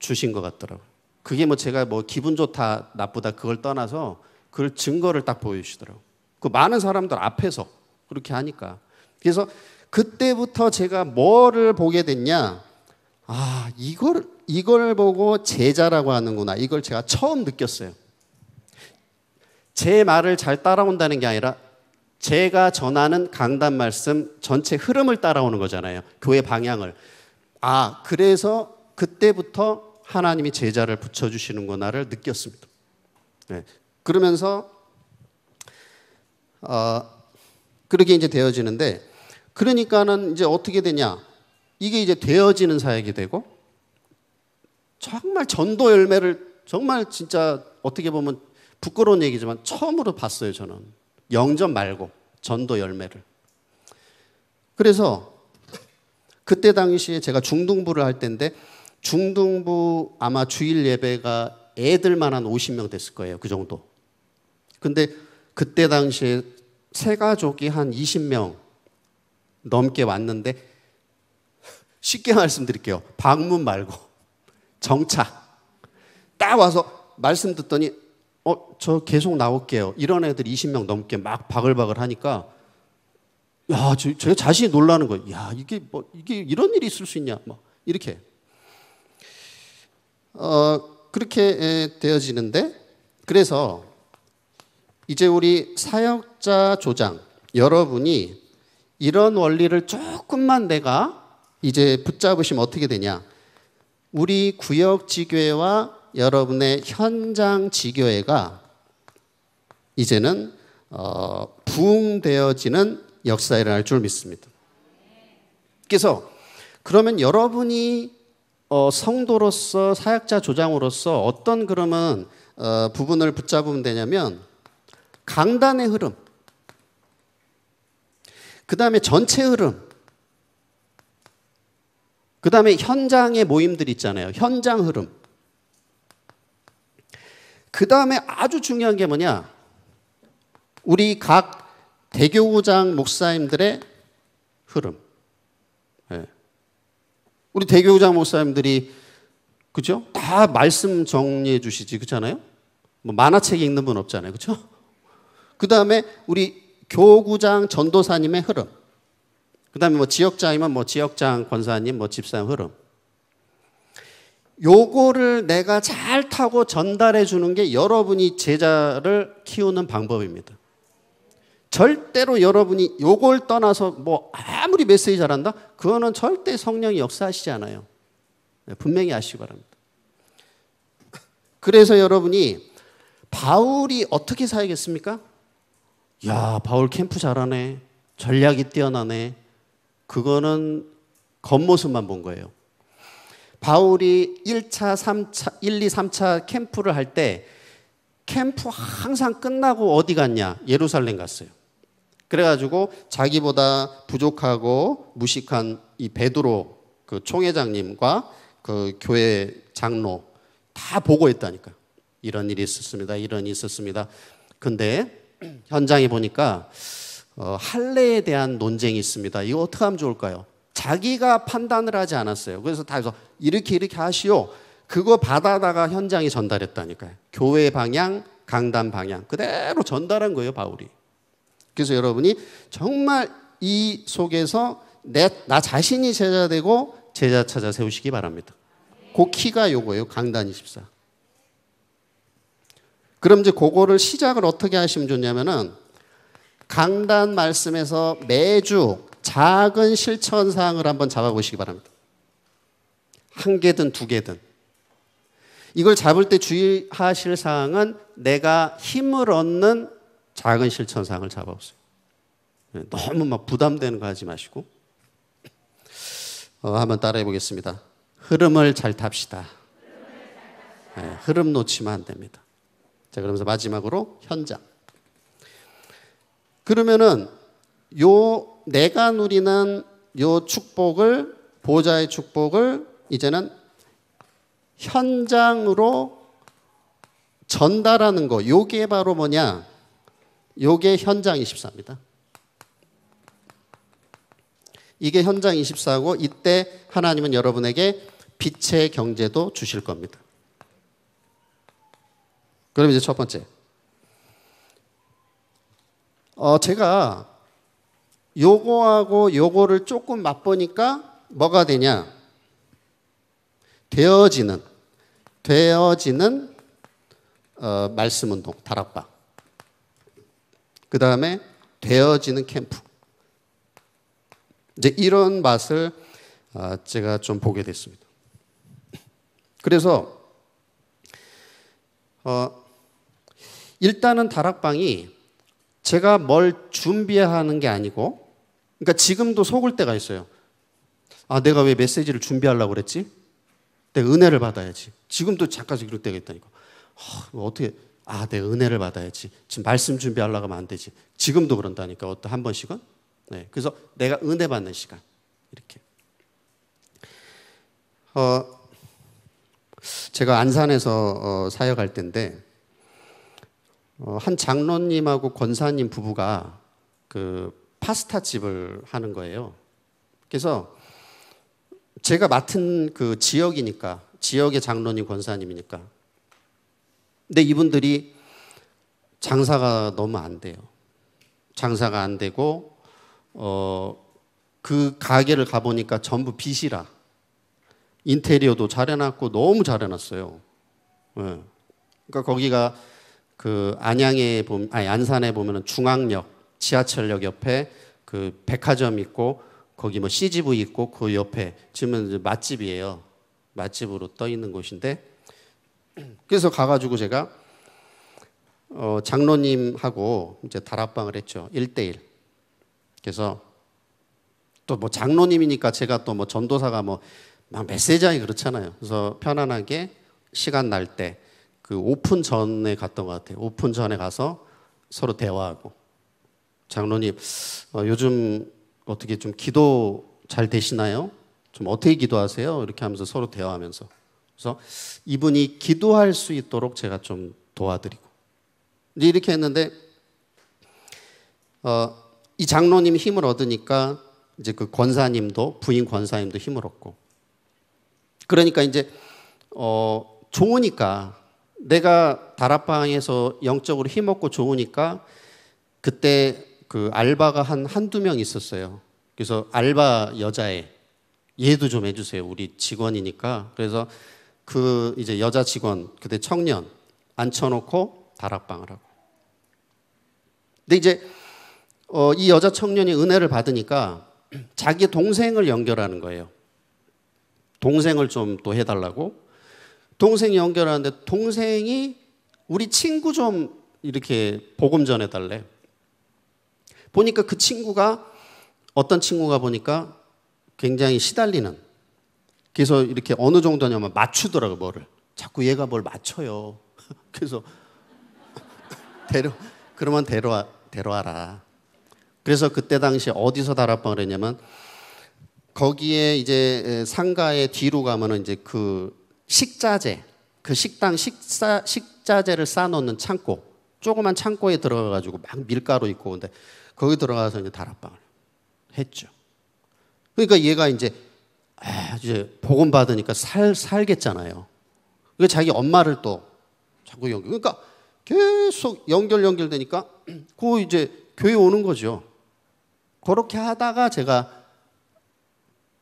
주신 것같더라고 그게 뭐 제가 뭐 기분 좋다 나쁘다 그걸 떠나서 그걸 증거를 딱보여주시더라고그 많은 사람들 앞에서 그렇게 하니까. 그래서 그때부터 제가 뭐를 보게 됐냐? 아, 이걸 이걸 보고 제자라고 하는구나. 이걸 제가 처음 느꼈어요. 제 말을 잘 따라온다는 게 아니라 제가 전하는 강단 말씀 전체 흐름을 따라오는 거잖아요. 교회 방향을. 아, 그래서 그때부터 하나님이 제자를 붙여주시는구나를 느꼈습니다. 네. 그러면서, 어, 그렇게 이제 되어지는데, 그러니까는 이제 어떻게 되냐. 이게 이제 되어지는 사역이 되고, 정말 전도 열매를 정말 진짜 어떻게 보면 부끄러운 얘기지만 처음으로 봤어요, 저는. 영접 말고 전도 열매를. 그래서 그때 당시에 제가 중등부를 할 때인데 중등부 아마 주일 예배가 애들만 한 50명 됐을 거예요. 그 정도. 근데 그때 당시에 세 가족이 한 20명 넘게 왔는데 쉽게 말씀드릴게요. 방문 말고 정착. 딱 와서 말씀 듣더니 어, 저 계속 나올게요. 이런 애들 20명 넘게 막 바글바글 하니까 야, 저, 제 자신이 놀라는 거예요. 야, 이게 뭐 이게 이런 일이 있을 수 있냐? 뭐 이렇게. 어, 그렇게 되어지는데 그래서 이제 우리 사역자 조장 여러분이 이런 원리를 조금만 내가 이제 붙잡으시면 어떻게 되냐? 우리 구역 지교회와 여러분의 현장 지교회가 이제는 어, 부흥되어지는 역사에 일어날 줄 믿습니다. 그래서 그러면 여러분이 어, 성도로서 사역자 조장으로서 어떤 그러면 어, 부분을 붙잡으면 되냐면 강단의 흐름, 그 다음에 전체 흐름, 그 다음에 현장의 모임들 있잖아요. 현장 흐름. 그 다음에 아주 중요한 게 뭐냐? 우리 각 대교구장 목사님들의 흐름. 네. 우리 대교구장 목사님들이 그죠? 다 말씀 정리해 주시지 그렇잖아요? 뭐 만화책 읽는 분 없잖아요, 그렇죠? 그 다음에 우리 교구장 전도사님의 흐름. 그 다음에 뭐 지역장이면 뭐 지역장 권사님, 뭐 집사님 흐름. 요거를 내가 잘 타고 전달해 주는 게 여러분이 제자를 키우는 방법입니다. 절대로 여러분이 요걸 떠나서 뭐 아무리 메시지 잘한다? 그거는 절대 성령이 역사하시지 않아요. 네, 분명히 아시기 바랍니다. 그래서 여러분이 바울이 어떻게 살겠습니까? 야, 바울 캠프 잘하네. 전략이 뛰어나네. 그거는 겉모습만 본 거예요. 바울이 1차, 3차, 1, 2, 3차 캠프를 할 때 캠프 항상 끝나고 어디 갔냐? 예루살렘 갔어요. 그래가지고 자기보다 부족하고 무식한 이 베드로 그 총회장님과 그 교회 장로 다 보고했다니까. 이런 일이 있었습니다. 이런 일이 있었습니다. 근데 현장에 보니까 어, 할례에 대한 논쟁이 있습니다. 이거 어떻게 하면 좋을까요? 자기가 판단을 하지 않았어요. 그래서 다 해서 이렇게 이렇게 하시오. 그거 받아다가 현장에 전달했다니까요. 교회 방향, 강단 방향 그대로 전달한 거예요, 바울이. 그래서 여러분이 정말 이 속에서 내, 나 자신이 제자되고 제자 찾아 세우시기 바랍니다. 그 키가 요거예요, 강단 24. 그럼 이제 그거를 시작을 어떻게 하시면 좋냐면은 강단 말씀에서 매주 작은 실천 사항을 한번 잡아보시기 바랍니다. 한 개든 두 개든. 이걸 잡을 때 주의하실 사항은 내가 힘을 얻는 작은 실천 사항을 잡아보세요. 네, 너무 막 부담되는 거 하지 마시고. 어, 한번 따라해 보겠습니다. 흐름을 잘 탑시다. 네, 흐름 놓치면 안 됩니다. 자, 그러면서 마지막으로 현장. 그러면은 요 내가 누리는 요 축복을 보좌의 축복을 이제는 현장으로 전달하는 거. 요게 바로 뭐냐? 요게 현장 24입니다. 이게 현장 24고 이때 하나님은 여러분에게 빛의 경제도 주실 겁니다. 그럼 이제 첫 번째. 어, 제가 요거하고 요거를 조금 맛보니까 뭐가 되냐? 되어지는, 되어지는, 어, 말씀 운동, 다락방. 그 다음에 되어지는 캠프. 이제 이런 맛을 어, 제가 좀 보게 됐습니다. 그래서, 어, 일단은 다락방이 제가 뭘 준비하는 게 아니고, 그러니까 지금도 속을 때가 있어요. 아, 내가 왜 메시지를 준비하려고 그랬지? 내 은혜를 받아야지. 지금도 잠깐씩 이럴 때가 있다니까. 어, 어떻게, 아, 내 은혜를 받아야지. 지금 말씀 준비하려고 하면 안 되지. 지금도 그런다니까. 어떤 한 번씩은. 네. 그래서 내가 은혜 받는 시간. 이렇게. 어, 제가 안산에서 어, 사역할 때인데, 어, 한 장로님하고 권사님 부부가 그 파스타 집을 하는 거예요. 그래서 제가 맡은 그 지역이니까 지역의 장로님 권사님이니까. 근데 이분들이 장사가 너무 안 돼요. 장사가 안 되고 어그 가게를 가보니까 전부 빚이라 인테리어도 잘해놨고 너무 잘해놨어요. 네. 그러니까 거기가 그 안양에 보면 아니 안산에 보면은 중앙역 지하철역 옆에 그 백화점 있고 거기 뭐 CGV 있고 그 옆에 지금은 맛집이에요. 맛집으로 떠 있는 곳인데 그래서 가가지고 제가 어 장로님하고 이제 다락방을 했죠. 1대1. 그래서 또 뭐 장로님이니까 제가 또 뭐 전도사가 뭐막 메시지 하기 그렇잖아요. 그래서 편안하게 시간 날때 그 오픈 전에 갔던 것 같아요. 오픈 전에 가서 서로 대화하고 장로님 어, 요즘 어떻게 좀 기도 잘 되시나요? 좀 어떻게 기도하세요? 이렇게 하면서 서로 대화하면서 그래서 이분이 기도할 수 있도록 제가 좀 도와드리고 이제 이렇게 했는데 어, 이 장로님 힘을 얻으니까 이제 그 권사님도 부인 권사님도 힘을 얻고 그러니까 이제 어, 좋으니까 내가 다락방에서 영적으로 힘없고 좋으니까 그때 그 알바가 한 한두 명 있었어요. 그래서 알바 여자애 얘도 좀 해주세요. 우리 직원이니까. 그래서 그 이제 여자 직원 그때 청년 앉혀놓고 다락방을 하고. 근데 이제 어, 이 여자 청년이 은혜를 받으니까 자기 동생을 연결하는 거예요. 동생을 좀 또 해달라고. 동생이 연결하는데 동생이 우리 친구 좀 이렇게 복음 전해달래. 보니까 그 친구가 어떤 친구가 보니까 굉장히 시달리는. 그래서 이렇게 어느 정도냐면 맞추더라고 뭐를. 자꾸 얘가 뭘 맞춰요. 그래서 데려 그러면 데려와 데려와라. 그래서 그때 당시 어디서 다락방을 냐면 거기에 이제 상가의 뒤로 가면은 이제 그 식자재, 그 식당 식사, 식자재를 싸놓는 창고, 조그만 창고에 들어가가지고 막 밀가루 있고 근데 거기 들어가서 이제 다락방을 했죠. 그러니까 얘가 이제 아, 이제 복음 받으니까 살 살겠잖아요. 그 자기 엄마를 또 자꾸 연결. 그러니까 계속 연결 연결되니까 그 이제 교회 오는 거죠. 그렇게 하다가 제가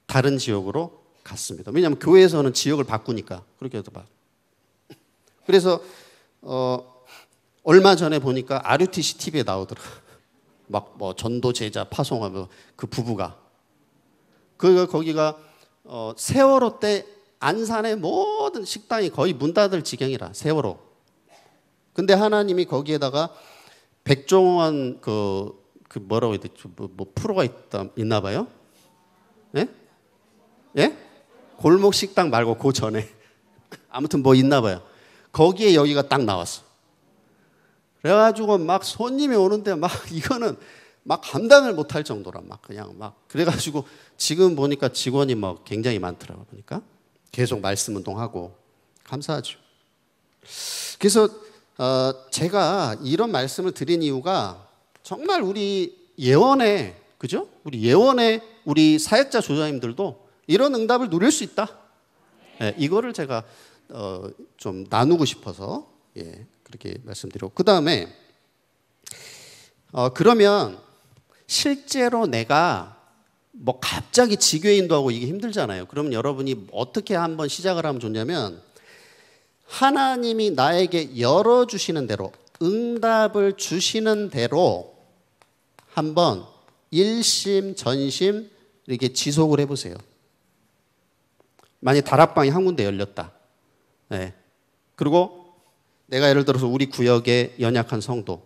다른 지역으로 같습니다. 왜냐하면 교회에서는 지역을 바꾸니까 그렇게 해도 봐. 그래서 어, 얼마 전에 보니까 RUTC TV에 나오더라. 막 뭐 전도 제자 파송하면 뭐 그 부부가 그 거기가 어, 세월호 때 안산의 모든 식당이 거의 문 닫을 지경이라 세월호. 근데 하나님이 거기에다가 백종원 그, 그 뭐라고 해야 되지? 뭐, 뭐 프로가 있다 있나 봐요. 예? 예? 골목 식당 말고 그 전에 아무튼 뭐 있나 봐요. 거기에 여기가 딱 나왔어. 그래가지고 막 손님이 오는데 막 이거는 막 감당을 못할 정도라 막 그냥 막 그래가지고 지금 보니까 직원이 막 뭐 굉장히 많더라고 보니까 계속 말씀 운동하고 감사하죠. 그래서 어 제가 이런 말씀을 드린 이유가 정말 우리 예원에 그죠? 우리 예원에 우리 사역자 조사님들도 이런 응답을 누릴 수 있다. 네, 이거를 제가 어, 좀 나누고 싶어서 예, 그렇게 말씀드리고 그 다음에 어, 그러면 실제로 내가 뭐 갑자기 지교인도 하고 이게 힘들잖아요. 그럼 여러분이 어떻게 한번 시작을 하면 좋냐면 하나님이 나에게 열어 주시는 대로 응답을 주시는 대로 한번 일심 전심 이렇게 지속을 해보세요. 만약 다락방이 한 군데 열렸다. 네. 그리고 내가 예를 들어서 우리 구역의 연약한 성도.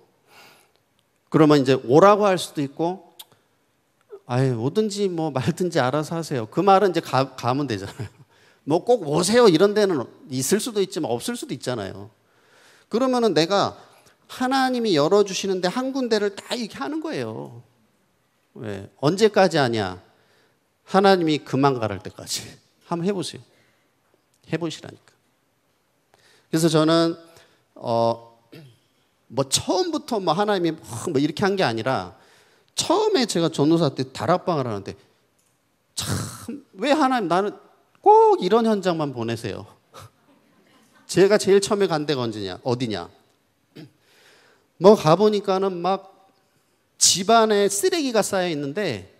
그러면 이제 오라고 할 수도 있고, 아예 오든지 뭐 말든지 알아서 하세요. 그 말은 이제 가, 가면 되잖아요. 뭐 꼭 오세요 이런 데는 있을 수도 있지만 없을 수도 있잖아요. 그러면은 내가 하나님이 열어주시는데 한 군데를 다 이렇게 하는 거예요. 왜? 예. 언제까지 하냐? 하나님이 그만 가랄 때까지. 한번 해보세요. 해보시라니까. 그래서 저는 어, 뭐 처음부터 뭐 하나님이 뭐 이렇게 한 게 아니라 처음에 제가 전도사 때 다락방을 하는데 참 왜 하나님 나는 꼭 이런 현장만 보내세요. 제가 제일 처음에 간 데가 언제냐? 어디냐? 뭐 가보니까는 막 집안에 쓰레기가 쌓여 있는데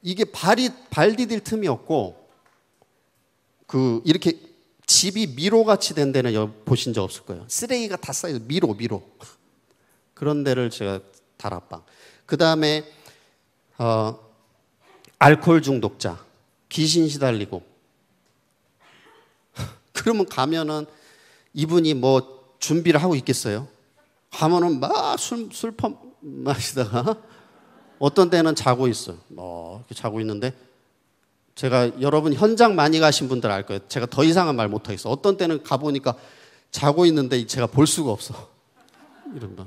이게 발이 발 디딜 틈이 없고 그 이렇게 집이 미로같이 된 데는 보신 적 없을 거예요. 쓰레기가 다 쌓여 미로 미로 그런 데를 제가 다락방. 그 다음에 어, 알코올 중독자, 귀신 시달리고. 그러면 가면은 이분이 뭐 준비를 하고 있겠어요? 가면은 막술 술펌 마시다가 어떤 때는 자고 있어. 뭐 이렇게 자고 있는데 제가 여러분 현장 많이 가신 분들 알 거예요. 제가 더 이상한 말 못하겠어. 어떤 때는 가보니까 자고 있는데 제가 볼 수가 없어. 이런 거.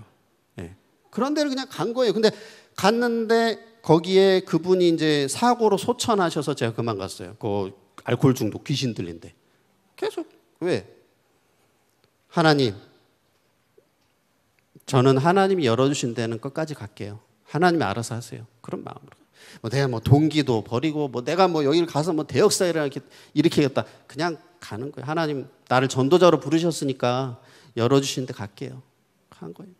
네. 그런 데를 그냥 간 거예요. 근데 갔는데 거기에 그분이 이제 사고로 소천하셔서 제가 그만 갔어요. 그 알코올 중독 귀신 들린데. 계속 왜? 하나님 저는 하나님이 열어주신 데는 끝까지 갈게요. 하나님이 알아서 하세요. 그런 마음으로. 뭐 내가 뭐 동기도 버리고 뭐 내가 뭐 여기를 가서 뭐 대역사회를 이렇게 일으키겠다. 그냥 가는 거예요. 하나님 나를 전도자로 부르셨으니까 열어주시는데 갈게요. 간 거예요.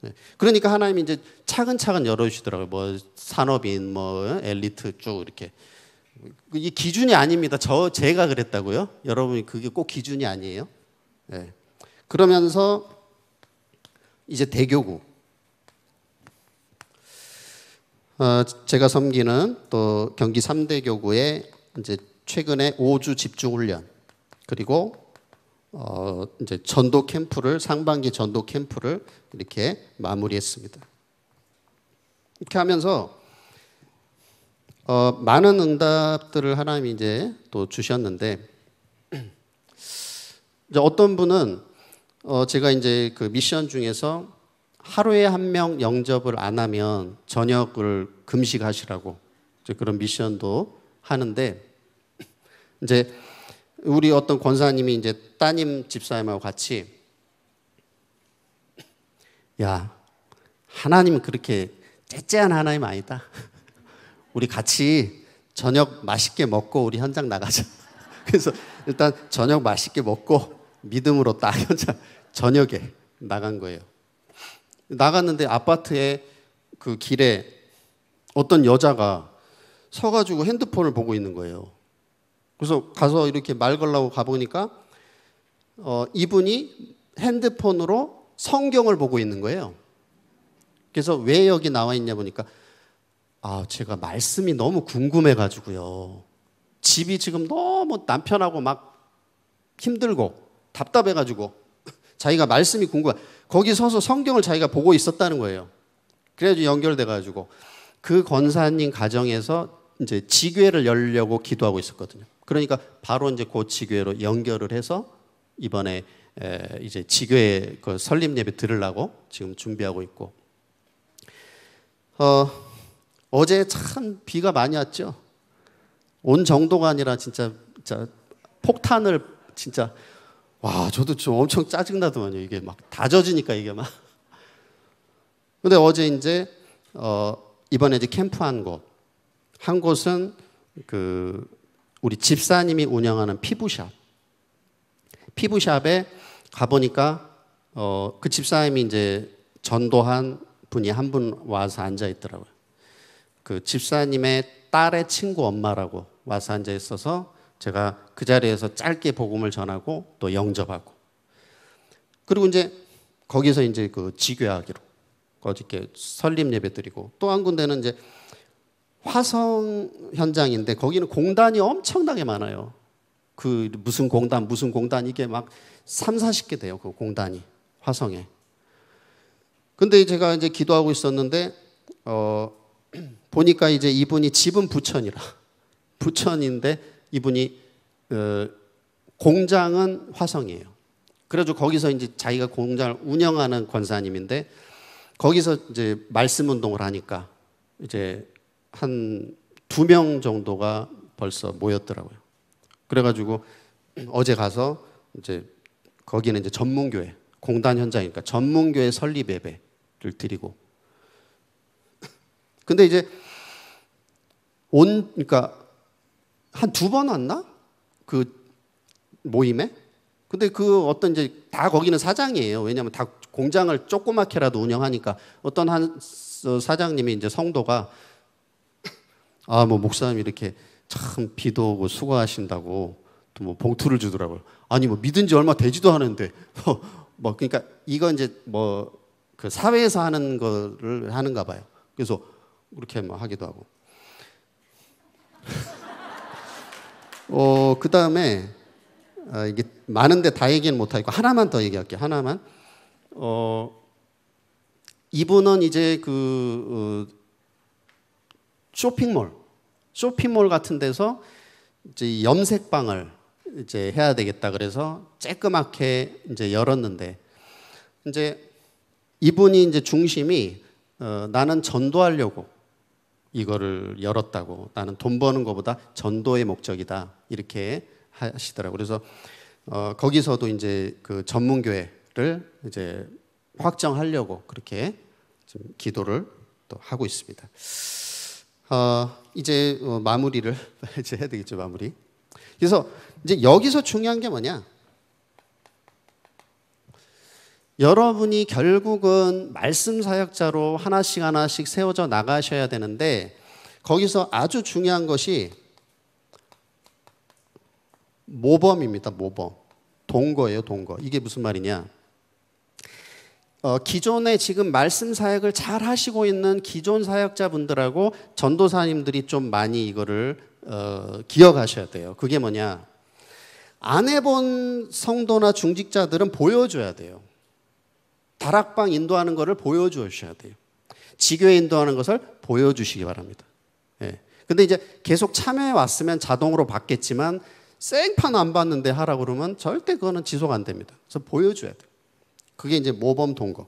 네. 그러니까 하나님이 이제 차근차근 열어주시더라고요. 뭐 산업인, 뭐 엘리트 쭉 이렇게. 이 기준이 아닙니다. 저, 제가 그랬다고요. 여러분이 그게 꼭 기준이 아니에요. 네. 그러면서 이제 대교구. 어, 제가 섬기는 또 경기 3대 교구에 이제 최근에 5주 집중 훈련 그리고 어, 이제 전도 캠프를 상반기 전도 캠프를 이렇게 마무리했습니다. 이렇게 하면서 어, 많은 응답들을 하나님이 이제 또 주셨는데 이제 어떤 분은 어, 제가 이제 그 미션 중에서 하루에 한 명 영접을 안 하면 저녁을 금식하시라고 그런 미션도 하는데 이제 우리 어떤 권사님이 이제 따님 집사님하고 같이 야 하나님 그렇게 째째한 하나님 아니다. 우리 같이 저녁 맛있게 먹고 우리 현장 나가자. 그래서 일단 저녁 맛있게 먹고 믿음으로 딱 현장 저녁에 나간 거예요. 나갔는데 아파트에 그 길에 어떤 여자가 서가지고 핸드폰을 보고 있는 거예요. 그래서 가서 이렇게 말 걸라고 가보니까 어, 이분이 핸드폰으로 성경을 보고 있는 거예요. 그래서 왜 여기 나와 있냐 보니까 아, 제가 말씀이 너무 궁금해가지고요. 집이 지금 너무 남편하고 막 힘들고 답답해가지고 자기가 말씀이 궁금한 거기 서서 성경을 자기가 보고 있었다는 거예요. 그래가지고 연결돼가지고 그 권사님 가정에서 이제 지교회를 열려고 기도하고 있었거든요. 그러니까 바로 이제 그 지교회로 연결을 해서 이번에 이제 지교회 그 설립 예배 들으려고 지금 준비하고 있고. 어, 어제 참 비가 많이 왔죠. 온 정도가 아니라 진짜, 진짜 폭탄을 진짜 와, 저도 좀 엄청 짜증나더만요. 이게 막 다져지니까 이게 막. 근데 어제 이제, 어, 이번에 이제 캠프 한 곳. 한 곳은 그, 우리 집사님이 운영하는 피부샵. 피부샵에 가보니까, 어, 그 집사님이 이제 전도한 분이 한 분 와서 앉아 있더라고요. 그 집사님의 딸의 친구 엄마라고 와서 앉아 있어서 제가 그 자리에서 짧게 복음을 전하고 또 영접하고 그리고 이제 거기서 이제 그 지교하기로 어저께 설립 예배 드리고 또 한 군데는 이제 화성 현장인데 거기는 공단이 엄청나게 많아요. 그 무슨 공단 무슨 공단 이게 막 3, 40개 돼요. 그 공단이 화성에. 근데 제가 이제 기도하고 있었는데 어 보니까 이제 이분이 집은 부천이라 부천인데 이분이 어, 공장은 화성이에요. 그래가 거기서 이제 자기가 공장을 운영하는 권사님인데 거기서 이제 말씀 운동을 하니까 이제 한 두 명 정도가 벌써 모였더라고요. 그래가지고 어제 가서 이제 거기는 이제 전문교회 공단 현장이니까 전문교회 설립 예배를 드리고 근데 이제 온 그러니까 한두번 왔나? 그 모임에? 근데 그 어떤 이제 다 거기는 사장이에요. 왜냐하면 다 공장을 조그맣게라도 운영하니까 어떤 한 사장님이 이제 성도가 아 뭐 목사님 이렇게 참 비도 오고 수고하신다고 또 뭐 봉투를 주더라고요. 아니 뭐 믿은 지 얼마 되지도 않은데 뭐 그러니까 이건 이제 뭐 그 사회에서 하는 거를 하는가 봐요. 그래서 그렇게 뭐 하기도 하고. 어, 그 다음에, 아, 이게 많은데 다 얘기는 못하고 하나만 더 얘기할게요. 하나만. 어, 이분은 이제 그, 어, 쇼핑몰, 쇼핑몰 같은 데서 이제 염색방을 이제 해야 되겠다 그래서 쬐끄맣게 이제 열었는데 이제 이분이 이제 중심이 어, 나는 전도하려고 이거를 열었다고 나는 돈 버는 것보다 전도의 목적이다 이렇게 하시더라고 요 그래서 어, 거기서도 이제 그 전문 교회를 이제 확정하려고 그렇게 지 기도를 또 하고 있습니다. 어, 이제 어, 마무리를 이제 해야 되겠죠 마무리. 그래서 이제 여기서 중요한 게 뭐냐? 여러분이 결국은 말씀 사역자로 하나씩 하나씩 세워져 나가셔야 되는데 거기서 아주 중요한 것이 모범입니다. 모범. 동거예요, 동거. 이게 무슨 말이냐? 어, 기존에 지금 말씀 사역을 잘 하시고 있는 기존 사역자분들하고 전도사님들이 좀 많이 이거를 어, 기억하셔야 돼요. 그게 뭐냐? 안 해본 성도나 중직자들은 보여줘야 돼요. 다락방 인도하는 것을 보여주셔야 돼요. 지교에 인도하는 것을 보여주시기 바랍니다. 예. 근데 이제 계속 참여해 왔으면 자동으로 받겠지만 생판 안 받는데 하라 그러면 절대 그거는 지속 안 됩니다. 그래서 보여줘야 돼요. 그게 이제 모범 동거.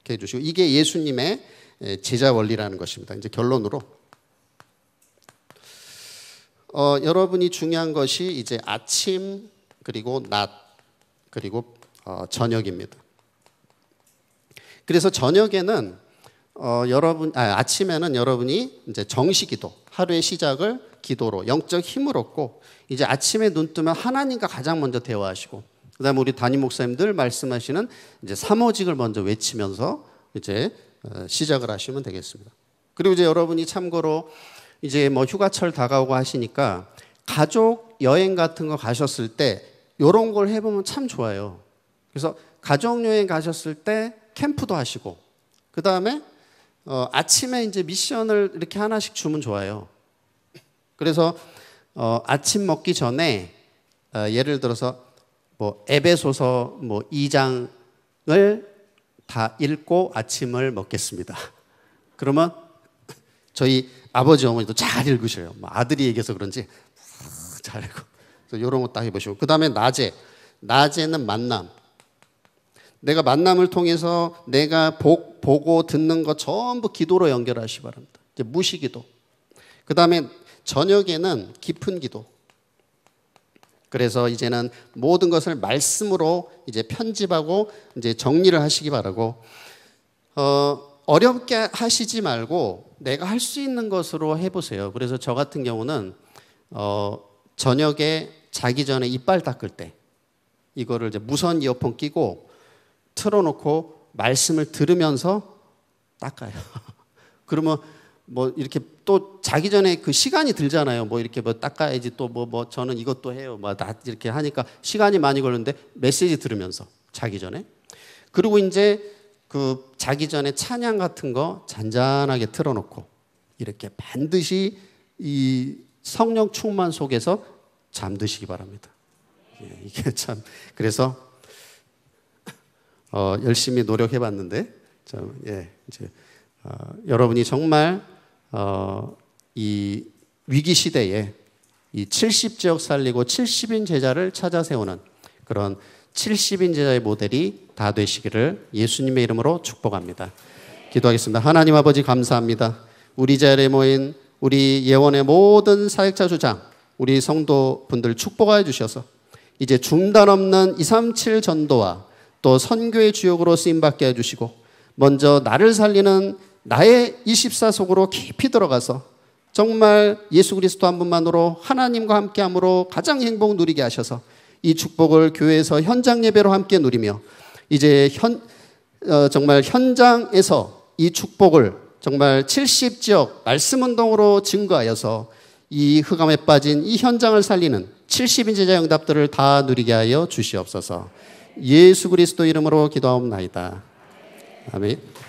이렇게 해주시고 이게 예수님의 예, 제자 원리라는 것입니다. 이제 결론으로 어, 여러분이 중요한 것이 이제 아침 그리고 낮 그리고 어, 저녁입니다. 그래서 저녁에는 어, 여러분 아, 아침에는 여러분이 이제 정시기도 하루의 시작을 기도로 영적 힘을 얻고 이제 아침에 눈 뜨면 하나님과 가장 먼저 대화하시고 그다음에 우리 담임 목사님들 말씀하시는 이제 사모직을 먼저 외치면서 이제 어, 시작을 하시면 되겠습니다. 그리고 이제 여러분이 참고로 이제 뭐 휴가철 다가오고 하시니까 가족 여행 같은 거 가셨을 때 이런 걸 해보면 참 좋아요. 그래서 가족 여행 가셨을 때 캠프도 하시고 그 다음에 어, 아침에 이제 미션을 이렇게 하나씩 주면 좋아요. 그래서 어, 아침 먹기 전에 어, 예를 들어서 뭐 에베소서 뭐 2장을 다 읽고 아침을 먹겠습니다. 그러면 저희 아버지 어머니도 잘 읽으셔요. 뭐 아들이 얘기해서 그런지 잘 읽고 이런 거딱 해보시고 그 다음에 낮에 낮에는 만남 내가 만남을 통해서 내가 복, 보고 듣는 것 전부 기도로 연결하시기 바랍니다. 이제 무시기도. 그 다음에 저녁에는 깊은 기도. 그래서 이제는 모든 것을 말씀으로 이제 편집하고 이제 정리를 하시기 바라고, 어, 어렵게 하시지 말고 내가 할 수 있는 것으로 해보세요. 그래서 저 같은 경우는, 어, 저녁에 자기 전에 이빨 닦을 때, 이거를 이제 무선 이어폰 끼고 틀어놓고 말씀을 들으면서 닦아요. 그러면 뭐 이렇게 또 자기 전에 그 시간이 들잖아요. 뭐 이렇게 뭐 닦아야지 또 뭐뭐 뭐 저는 이것도 해요. 뭐나 이렇게 하니까 시간이 많이 걸리는데 메시지 들으면서 자기 전에 그리고 이제 그 자기 전에 찬양 같은 거 잔잔하게 틀어놓고 이렇게 반드시 이 성령 충만 속에서 잠드시기 바랍니다. 예, 이게 참 그래서 어, 열심히 노력해봤는데 참, 예, 이제 어, 여러분이 정말 어, 이 위기 시대에 이 70지역 살리고 70인 제자를 찾아 세우는 그런 70인 제자의 모델이 다 되시기를 예수님의 이름으로 축복합니다. 기도하겠습니다. 하나님 아버지 감사합니다. 우리 자리에 모인 우리 예원의 모든 사역자 주장, 우리 성도분들 축복하여 주셔서 이제 중단 없는 237 전도와 또 선교의 주역으로 쓰임받게 해주시고 먼저 나를 살리는 나의 24속으로 깊이 들어가서 정말 예수 그리스도 한 분만으로 하나님과 함께함으로 가장 행복 누리게 하셔서 이 축복을 교회에서 현장 예배로 함께 누리며 이제 현, 어, 정말 현장에서 이 축복을 정말 70지역 말씀운동으로 증거하여서 이 흑암에 빠진 이 현장을 살리는 70인제자 응답들을 다 누리게 하여 주시옵소서. 예수 그리스도 이름으로 기도하옵나이다. 아멘.